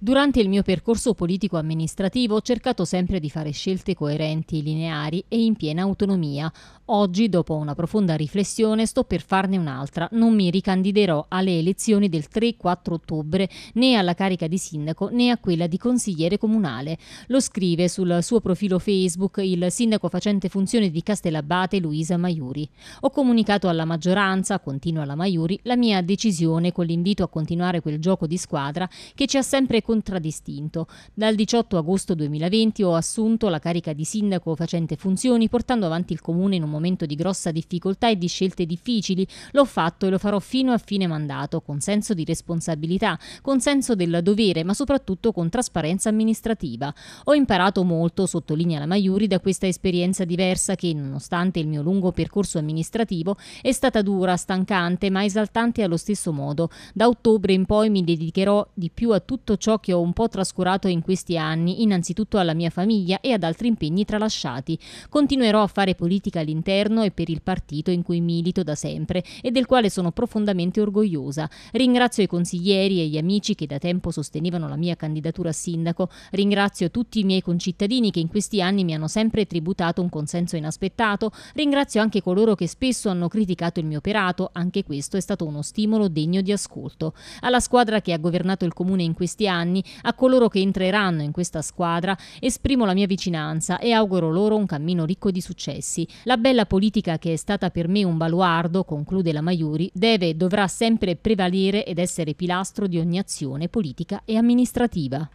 Durante il mio percorso politico-amministrativo ho cercato sempre di fare scelte coerenti, lineari e in piena autonomia. Oggi, dopo una profonda riflessione, sto per farne un'altra. Non mi ricandiderò alle elezioni del 3-4 ottobre né alla carica di sindaco né a quella di consigliere comunale. Lo scrive sul suo profilo Facebook il sindaco facente funzione di Castellabate Luisa Maiuri. Ho comunicato alla maggioranza, continua la Maiuri, la mia decisione con l'invito a continuare quel gioco di squadra che ci ha sempre contraddistinto. Dal 18 agosto 2020 ho assunto la carica di sindaco facente funzioni, portando avanti il comune in un momento di grossa difficoltà e di scelte difficili. L'ho fatto e lo farò fino a fine mandato, con senso di responsabilità, con senso del dovere, ma soprattutto con trasparenza amministrativa. Ho imparato molto, sottolinea la Maiuri, da questa esperienza diversa che, nonostante il mio lungo percorso amministrativo, è stata dura, stancante, ma esaltante allo stesso modo. Da ottobre in poi mi dedicherò di più a tutto ciò che ho un po' trascurato in questi anni, innanzitutto alla mia famiglia e ad altri impegni tralasciati. Continuerò a fare politica all'interno e per il partito in cui milito da sempre e del quale sono profondamente orgogliosa. Ringrazio i consiglieri e gli amici che da tempo sostenevano la mia candidatura a sindaco. Ringrazio tutti i miei concittadini che in questi anni mi hanno sempre tributato un consenso inaspettato. Ringrazio anche coloro che spesso hanno criticato il mio operato. Anche questo è stato uno stimolo degno di ascolto. Alla squadra che ha governato il comune in questi anni anni, a coloro che entreranno in questa squadra esprimo la mia vicinanza e auguro loro un cammino ricco di successi. La bella politica che è stata per me un baluardo, conclude la Maiuri, deve e dovrà sempre prevalere ed essere pilastro di ogni azione politica e amministrativa.